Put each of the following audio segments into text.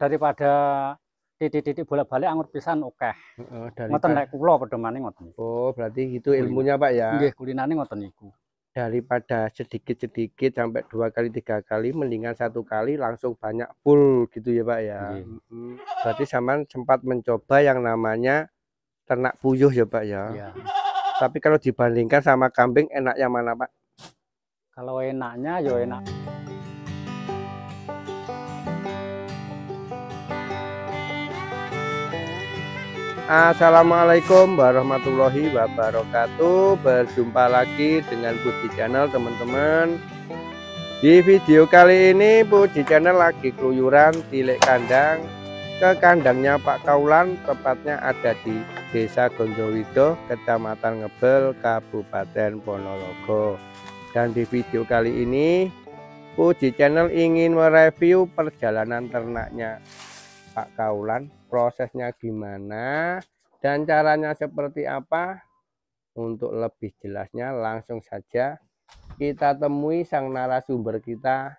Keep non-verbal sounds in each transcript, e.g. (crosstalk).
daripada titik-titik bolak-balik anggur pisang oke. uh, dari ngoten lek kula ngotong ngoten. Oh, berarti itu ilmunya, Pak ya. kuliner kulinane ngoten niku. Daripada sedikit-sedikit sampai dua kali tiga kali mendingan satu kali langsung banyak full gitu ya, Pak ya. Berarti zaman sempat mencoba yang namanya ternak puyuh ya, Pak ya. Iya. Tapi kalau dibandingkan sama kambing enaknya mana, Pak? Kalau enaknya ya enak. Assalamualaikum warahmatullahi wabarakatuh Berjumpa lagi dengan Puji Channel teman-teman Di video kali ini Puji Channel lagi keluyuran tilik kandang Ke kandangnya Pak Kaulan Tepatnya ada di Desa Gondowido Kecamatan Ngebel Kabupaten Ponorogo Dan di video kali ini Puji Channel ingin mereview perjalanan ternaknya Pak Kaulan prosesnya gimana dan caranya seperti apa untuk lebih jelasnya langsung saja kita temui sang narasumber kita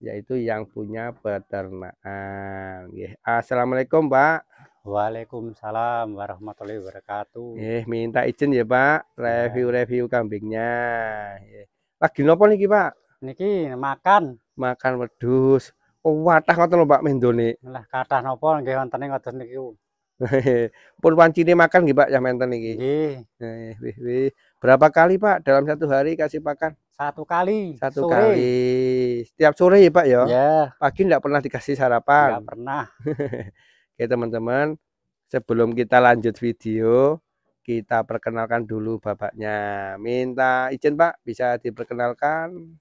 yaitu yang punya peternakan. Assalamualaikum Pak. Waalaikumsalam warahmatullahi wabarakatuh. Eh, minta izin ya Pak, ya. review-review kambingnya. Lagi nopo nih Pak? Niki makan. Makan wedus. Wadah watah ngoten lho Pak mendone. Lah kathah napa nggih wonten ing ngadus niku. (laughs) Pun wancine makan nggih Pak ya menten niki. Nggih. Eh, wih, wih. Berapa kali Pak dalam satu hari kasih pakan? Satu kali. Satu sore. kali. Setiap sore ya Pak ya. Yeah. Pagi enggak pernah dikasih sarapan. Enggak pernah. (laughs) Oke teman-teman, sebelum kita lanjut video, kita perkenalkan dulu bapaknya. Minta izin Pak, bisa diperkenalkan.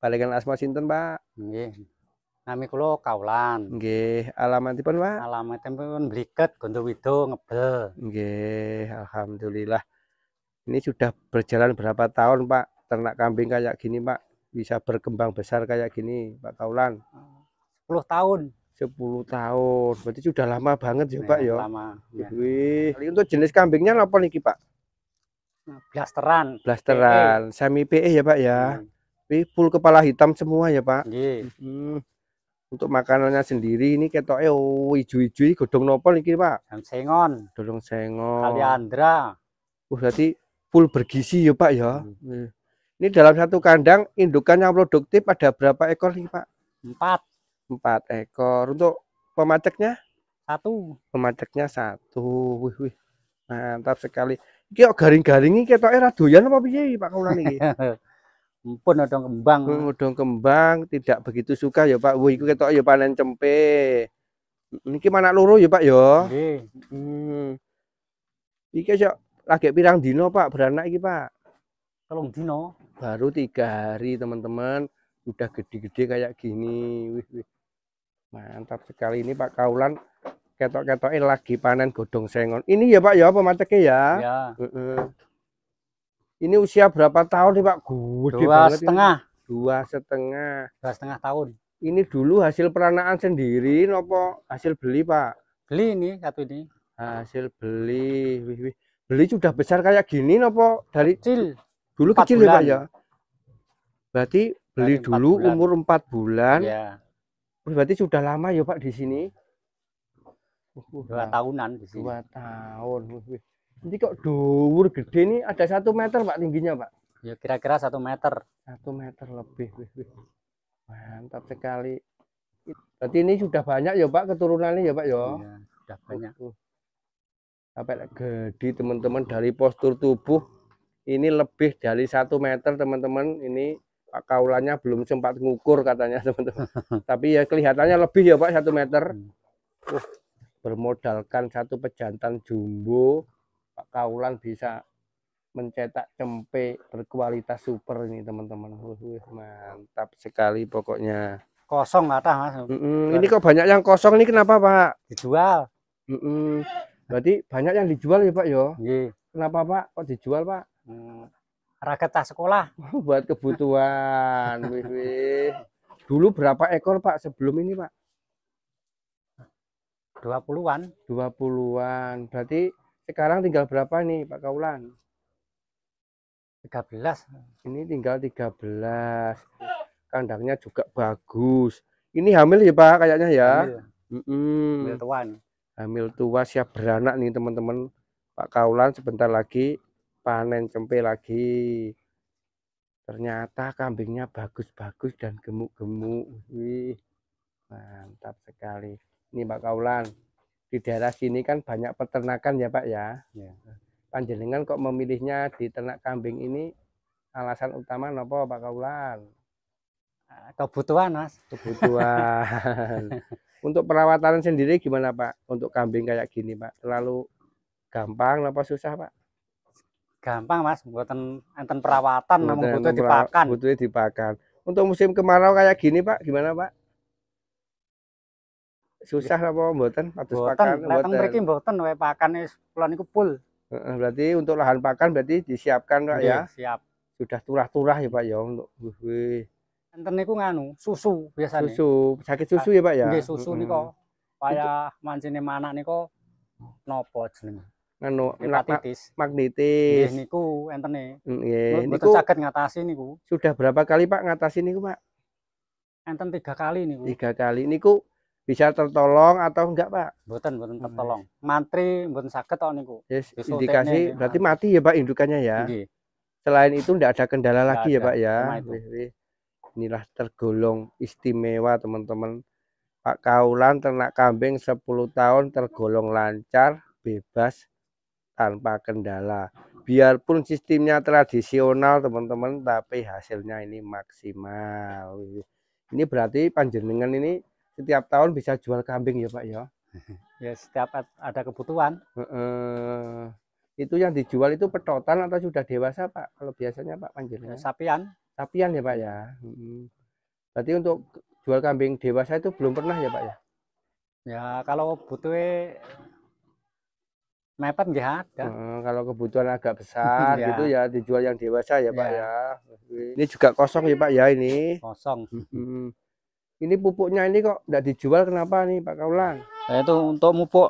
Balikan asma sinten Pak? Nggih. Nami kulo, Kaulan. Nggih, alamatipun Pak? Alamatipun Bliket Gondowido Ngebel. Nggih, alhamdulillah. Ini sudah berjalan berapa tahun Pak ternak kambing kayak gini Pak? Bisa berkembang besar kayak gini Pak Kaulan? 10 tahun. 10 tahun. Berarti sudah lama banget ya, iya, Pak ya. Lama. Ya. Untuk jenis kambingnya apa nih Pak? Blasteran. Blasteran. E. Semi PE ya Pak ya. Hmm. Wih, full kepala hitam semua ya Pak. Nggih. Hmm untuk makanannya sendiri ini ketoknya oh, ijo-ijo godhong nopo niki Pak? Yang sengon. Godhong sengon. Kali andra. Uh berarti full bergizi ya Pak ya. Hmm. Iya. Ini dalam satu kandang indukan yang produktif ada berapa ekor nih Pak? Empat. Empat ekor. Untuk pemaceknya? Satu. Pemaceknya satu. Wih, wih. Mantap sekali. Kyo garing-garing ini ketoke ra doyan apa piye Pak Kaulan iki? (laughs) Mpun odong kembang. Odong kembang tidak begitu suka ya Pak. Wih, kita ya panen cempe. Niki mana luru ya Pak ya? Hmm. Iki yo lagi pirang dino Pak beranak iki Pak? Tolong dino. Baru tiga hari teman-teman. Udah gede-gede kayak gini. Wih, wih. Mantap sekali ini Pak Kaulan ketok-ketoknya lagi panen godong sengon. Ini ya Pak ya pemateknya ya? Ya. Uh -uh. Ini usia berapa tahun nih Pak? Gede dua setengah. Ini. Dua setengah. Dua setengah tahun. Ini dulu hasil peranaan sendiri, nopo hasil beli Pak? Beli ini satu ini. Hasil beli, wih, wih. beli sudah besar kayak gini nopo dari kecil. Dulu kecil bulan. ya Pak ya. Berarti beli dari dulu bulan. umur empat bulan. Ya. Berarti sudah lama ya Pak di sini. Dua tahunan di sini. Dua tahun. Ini kok dur gede nih ada satu meter pak tingginya pak? Ya kira-kira satu meter. Satu meter lebih. Mantap sekali. Berarti ini sudah banyak ya pak keturunannya ya pak ya? Iya, sudah banyak. sampai gede teman-teman dari postur tubuh ini lebih dari satu meter teman-teman ini Pak Kaulannya belum sempat ngukur katanya teman-teman (laughs) tapi ya kelihatannya lebih ya Pak satu meter uh, bermodalkan satu pejantan jumbo Pak Kaulan bisa mencetak cempe berkualitas super ini teman-teman. Mantap sekali pokoknya. Kosong atah mas. Mm -mm. Ini kok banyak yang kosong ini kenapa Pak? Dijual. Mm -mm. Berarti banyak yang dijual ya Pak yo. Ya? Yeah. Kenapa Pak? Kok dijual Pak? Mm. Raketah sekolah. (laughs) Buat kebutuhan. wih, wih. Dulu berapa ekor Pak sebelum ini Pak? 20-an. 20-an. Berarti sekarang tinggal berapa nih Pak Kaulan? 13. Ini tinggal 13. Kandangnya juga bagus. Ini hamil ya Pak kayaknya ya? Hamil. Mm -mm. hamil tuan. Hamil tua siap beranak nih teman-teman. Pak Kaulan sebentar lagi panen cempe lagi. Ternyata kambingnya bagus-bagus dan gemuk-gemuk. Wih, mantap sekali. Ini Pak Kaulan di daerah sini kan banyak peternakan ya Pak ya. ya. Panjenengan kok memilihnya di ternak kambing ini alasan utama nopo Pak Kaulan? Ah, kebutuhan Mas. Kebutuhan. (laughs) Untuk perawatan sendiri gimana Pak? Untuk kambing kayak gini Pak, terlalu gampang nopo susah Pak? Gampang Mas, buatan enten perawatan namun butuh dipakan. Butuh dipakan. Untuk musim kemarau kayak gini Pak, gimana Pak? susah iya. apa mboten kados pakan mboten. Dateng mriki mboten wae pakan wis kulon niku full. berarti untuk lahan pakan berarti disiapkan Pak iya, ya. Siap. Sudah turah-turah ya Pak ya untuk wih. Enten niku nganu, susu biasanya. Susu, sakit susu ya Pak ya. Nggih, susu niko, niku. Kaya mancine manak niku nopo jenenge? Nganu, hepatitis. Magnetis. Nggih niku entene. Mm, nggih, niku saged ngatasi niku. Sudah berapa kali Pak ngatasi niku Pak? Enten tiga kali niku. Tiga kali niku bisa tertolong atau enggak pak? Bukan, bukan hmm. tertolong. Mantri, bukan sakit tahun niku. Yes, indikasi indikasi berarti mati ya pak indukannya ya. Gini. Selain itu tidak ada kendala enggak lagi ya, ada. ya pak ya. Inilah tergolong istimewa teman-teman. Pak Kaulan ternak kambing 10 tahun tergolong lancar, bebas, tanpa kendala. Biarpun sistemnya tradisional teman-teman, tapi hasilnya ini maksimal. Ini berarti panjenengan ini setiap tahun bisa jual kambing ya Pak ya? (laughs) Ya setiap ada kebutuhan. Uh, itu yang dijual itu petotan atau sudah dewasa Pak? Kalau biasanya Pak panjenengan? Ya, sapian. Sapian ya Pak ya. Berarti untuk jual kambing dewasa itu belum pernah ya Pak ya? Ya kalau butuh mepet nggih ada. Uh, kalau kebutuhan agak besar (laughs) ya. gitu ya dijual yang dewasa ya Pak ya. ya. Ini juga kosong ya Pak ya ini. Kosong ini pupuknya ini kok tidak dijual kenapa nih Pak Kaulang? Nah, itu untuk pupuk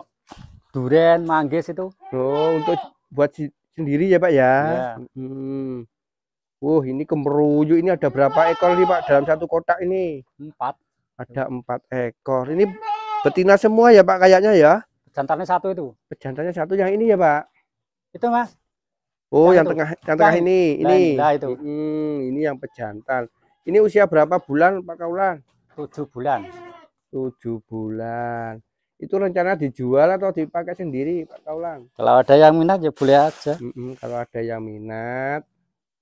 durian, manggis itu. Oh, untuk buat si sendiri ya Pak ya. ya. Hmm. Uh, ini kemeruyu ini ada berapa ekor nih Pak dalam satu kotak ini? Empat. Ada empat ekor. Ini betina semua ya Pak kayaknya ya? Pejantannya satu itu. Pejantannya satu yang ini ya Pak? Itu Mas. Oh, yang, yang itu. tengah yang tengah ini, ini. Nah, itu. Hmm, ini yang pejantan. Ini usia berapa bulan Pak Kaulan? tujuh bulan tujuh bulan itu rencana dijual atau dipakai sendiri Pak Kaulang kalau ada yang minat ya boleh aja mm -mm, kalau ada yang minat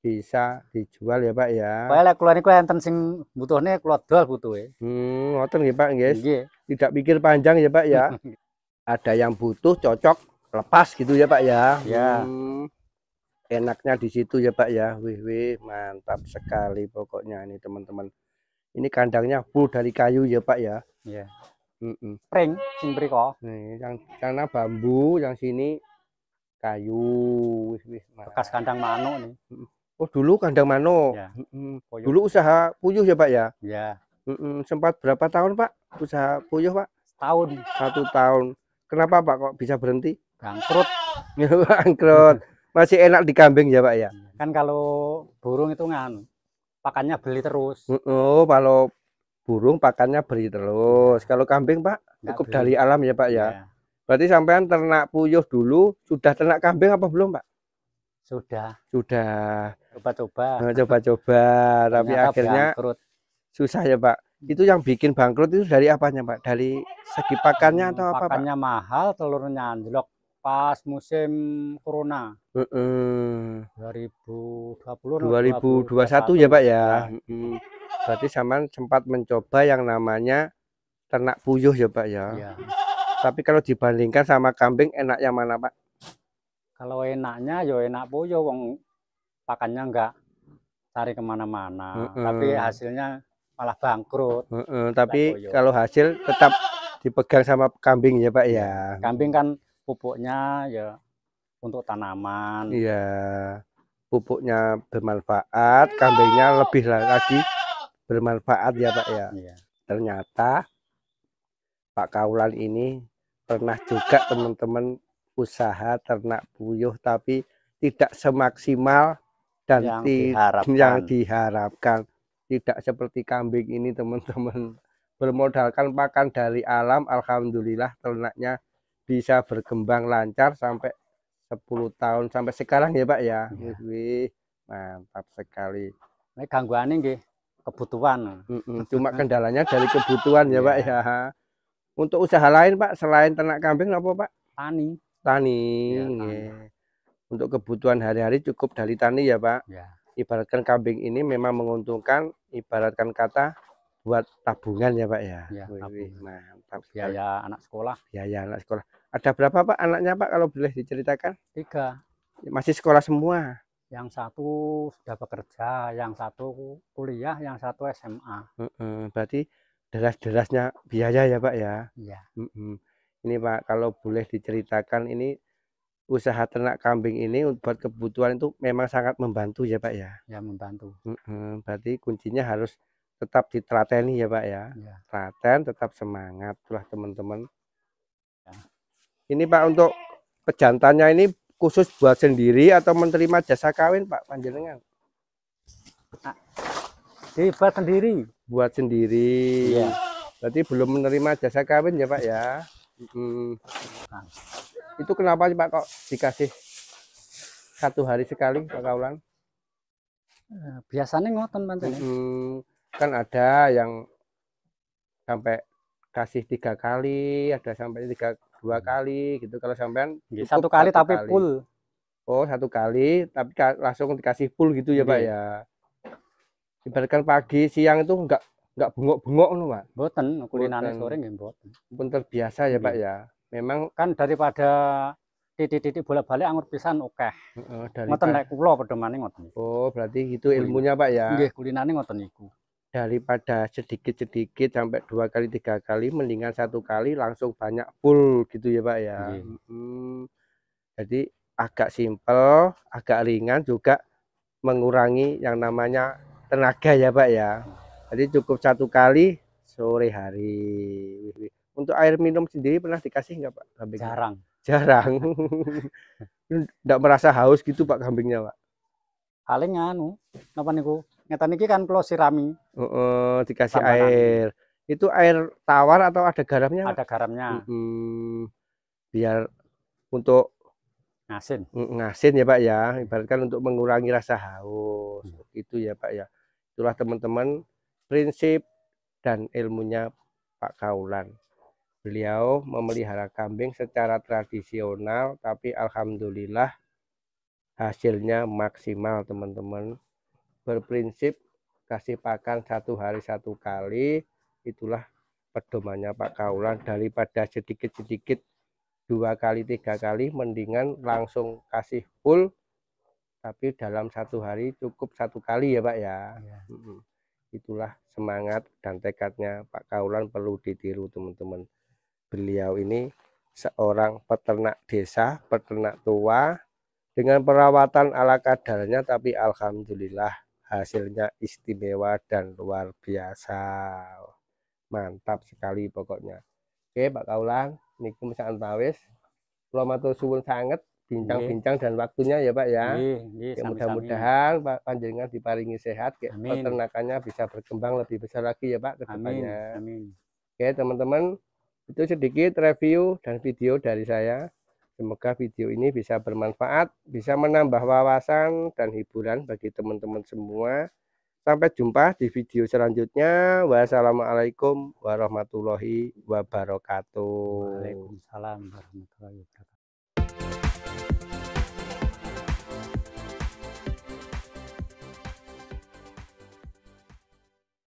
bisa dijual ya Pak ya Pak lek kula niku enten sing butuhne kula dol butuhe hmm ngoten nggih Pak guys. tidak pikir panjang ya Pak ya (laughs) ada yang butuh cocok lepas gitu ya Pak ya ya hmm, enaknya di situ ya Pak ya wih wih mantap sekali pokoknya ini teman-teman ini kandangnya full dari kayu ya Pak ya. Ya. Mm -mm. sing yang karena bambu, yang sini kayu. Bekas kandang mano nih. Oh dulu kandang mano. Ya. Mm Dulu usaha puyuh ya Pak ya. Ya. Mm Sempat berapa tahun Pak usaha puyuh Pak? Tahun. Satu tahun. Kenapa Pak kok bisa berhenti? Bangkrut. (laughs) Bangkrut. Masih enak di kambing ya Pak ya. Iya. Kan kalau burung itu nganu pakannya beli terus. Oh, kalau burung pakannya beli terus. Iya. Kalau kambing, Pak, Nggak cukup beli. dari alam ya, Pak ya. ya. Berarti sampean ternak puyuh dulu, sudah ternak kambing apa belum, Pak? Sudah. Sudah. Coba-coba. Nah, coba-coba, (laughs) tapi akhirnya bangkrut. susah ya, Pak. Hmm. Itu yang bikin bangkrut itu dari apanya, Pak? Dari segi pakannya atau pakannya apa, Pak? Pakannya mahal, telurnya anjlok pas musim corona uh -uh. 2020 2021, satu ya pak ya, ya. Hmm. berarti saman sempat mencoba yang namanya ternak puyuh ya pak ya, ya. tapi kalau dibandingkan sama kambing enak yang mana pak kalau enaknya ya enak puyuh wong pakannya enggak cari kemana-mana uh -uh. tapi hasilnya malah bangkrut uh -uh. tapi kalau hasil tetap dipegang sama kambing ya pak ya kambing kan pupuknya ya untuk tanaman iya pupuknya bermanfaat kambingnya lebih lagi bermanfaat ya pak ya iya. ternyata Pak Kaulan ini pernah juga teman-teman usaha ternak puyuh tapi tidak semaksimal dan yang, di, diharapkan. yang diharapkan tidak seperti kambing ini teman-teman bermodalkan pakan dari alam alhamdulillah ternaknya bisa berkembang lancar sampai 10 tahun sampai sekarang ya Pak ya. ya. Wih, mantap sekali. Ini gangguan ini kebutuhan. Mm cuma kendalanya dari kebutuhan ya, Pak iya. ya. Untuk usaha lain Pak selain ternak kambing apa Pak? Tani. Tani. Ya, tani. Untuk kebutuhan hari-hari cukup dari tani ya Pak. Ya. Ibaratkan kambing ini memang menguntungkan, ibaratkan kata buat tabungan ya Pak ya. ya mantap nah, Biaya anak sekolah. Biaya anak sekolah. Ada berapa Pak anaknya Pak kalau boleh diceritakan? Tiga. Masih sekolah semua? Yang satu sudah bekerja, yang satu kuliah, yang satu SMA. Mm berarti deras-derasnya biaya ya Pak ya? Iya. Ini Pak kalau boleh diceritakan ini usaha ternak kambing ini buat kebutuhan itu memang sangat membantu ya Pak ya? Ya membantu. Mm Berarti kuncinya harus tetap ditelateni ya Pak ya. ya. Telaten tetap semangat lah teman-teman. Ya. Ini Pak untuk pejantannya ini khusus buat sendiri atau menerima jasa kawin Pak Panjenengan? Ah. buat sendiri. Buat sendiri. Ya. Berarti belum menerima jasa kawin ya Pak ya? Hmm. Itu kenapa sih Pak kok dikasih satu hari sekali Pak Kaulan? Eh, biasanya ngotong Pak. Hmm kan ada yang sampai kasih tiga kali ada sampai tiga dua hmm. kali gitu kalau sampean gitu. satu kali satu tapi kali. full oh satu kali tapi langsung dikasih full gitu ya Gini. pak iya. ya ibaratkan pagi siang itu enggak enggak bengok-bengok no pak boten kulinernya sore nggak boten pun terbiasa ya Gini. pak iya. ya memang kan daripada titik-titik bolak-balik anggur pisan oke okay. ngoten naik pulau pedoman ngoten oh berarti itu ilmunya pak ya nggih kulinane ngoten daripada sedikit-sedikit sampai dua kali tiga kali mendingan satu kali langsung banyak full gitu ya pak ya yeah. Hmm. jadi agak simpel agak ringan juga mengurangi yang namanya tenaga ya pak ya jadi cukup satu kali sore hari untuk air minum sendiri pernah dikasih nggak pak kambing jarang jarang tidak (laughs) merasa haus gitu pak kambingnya pak paling anu apa niku Ngeten iki kan kalau sirami. uh, uh, dikasih air. Itu air tawar atau ada garamnya? Ada garamnya. -hmm. Biar untuk ngasin. Ngasin ya, Pak ya. Ibaratkan untuk mengurangi rasa haus. Hmm. Itu ya, Pak ya. Itulah teman-teman prinsip dan ilmunya Pak Kaulan. Beliau memelihara kambing secara tradisional tapi alhamdulillah hasilnya maksimal, teman-teman berprinsip kasih pakan satu hari satu kali itulah pedomannya Pak Kaulan daripada sedikit-sedikit dua kali tiga kali mendingan langsung kasih full tapi dalam satu hari cukup satu kali ya Pak ya, ya. itulah semangat dan tekadnya Pak Kaulan perlu ditiru teman-teman beliau ini seorang peternak desa peternak tua dengan perawatan ala kadarnya tapi alhamdulillah hasilnya istimewa dan luar biasa mantap sekali pokoknya oke Pak Kaulang niki misalkan tawis kula matur suwun sangat bincang-bincang dan waktunya ya Pak ya. ya Mudah-mudahan Pak panjenengan diparingi sehat, ke peternakannya bisa berkembang lebih besar lagi ya Pak ke depannya. Oke teman-teman, itu sedikit review dan video dari saya. Semoga video ini bisa bermanfaat, bisa menambah wawasan dan hiburan bagi teman-teman semua. Sampai jumpa di video selanjutnya. Wassalamualaikum warahmatullahi wabarakatuh. Waalaikumsalam warahmatullahi wabarakatuh.